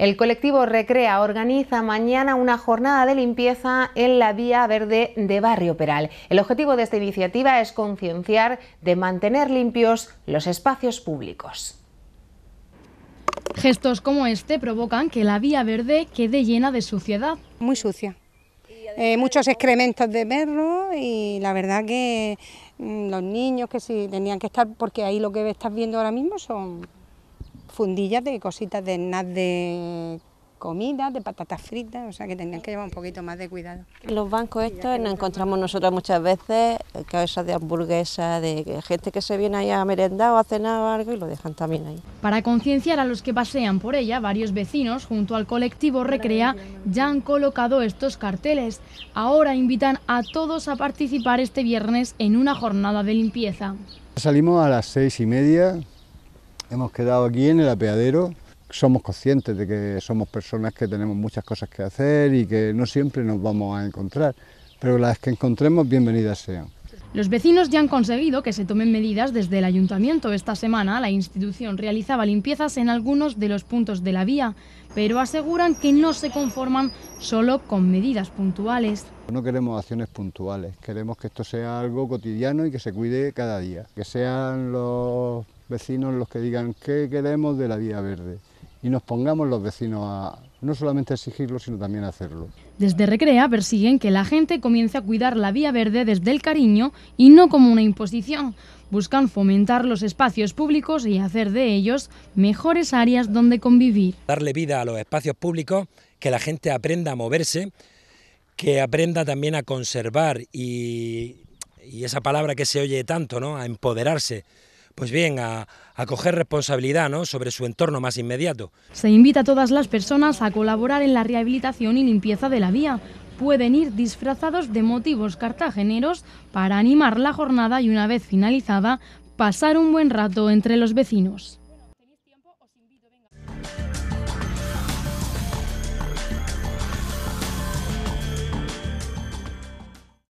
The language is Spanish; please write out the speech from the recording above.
El colectivo Recrea organiza mañana una jornada de limpieza en la vía verde de Barrio Peral. El objetivo de esta iniciativa es concienciar de mantener limpios los espacios públicos. Gestos como este provocan que la vía verde quede llena de suciedad. Muy sucia. Eh, muchos excrementos de perro y la verdad que mm, los niños que sí tenían que estar, porque ahí lo que estás viendo ahora mismo son fundillas de cositas de de comida, de patatas fritas, o sea que tenían que llevar un poquito más de cuidado. Los bancos estos nos encontramos nosotros muchas veces eh, cabezas de hamburguesa de gente que se viene ahí a merendar o a cenar o algo y lo dejan también ahí. Para concienciar a los que pasean por ella, varios vecinos junto al colectivo Recrea ya han colocado estos carteles. Ahora invitan a todos a participar este viernes en una jornada de limpieza. Salimos a las seis y media Hemos quedado aquí en el apeadero. Somos conscientes de que somos personas que tenemos muchas cosas que hacer y que no siempre nos vamos a encontrar, pero las que encontremos, bienvenidas sean. Los vecinos ya han conseguido que se tomen medidas desde el ayuntamiento. Esta semana la institución realizaba limpiezas en algunos de los puntos de la vía, pero aseguran que no se conforman solo con medidas puntuales. No queremos acciones puntuales, queremos que esto sea algo cotidiano y que se cuide cada día, que sean los vecinos los que digan qué queremos de la vía verde y nos pongamos los vecinos a no solamente exigirlo, sino también a hacerlo. Desde Recrea persiguen que la gente comience a cuidar la vía verde desde el cariño y no como una imposición. Buscan fomentar los espacios públicos y hacer de ellos mejores áreas donde convivir. Darle vida a los espacios públicos, que la gente aprenda a moverse, que aprenda también a conservar y, y esa palabra que se oye tanto, ¿no? a empoderarse pues bien, a, coger responsabilidad ¿no? sobre su entorno más inmediato. Se invita a todas las personas a colaborar en la rehabilitación y limpieza de la vía. Pueden ir disfrazados de motivos cartageneros para animar la jornada y una vez finalizada, pasar un buen rato entre los vecinos.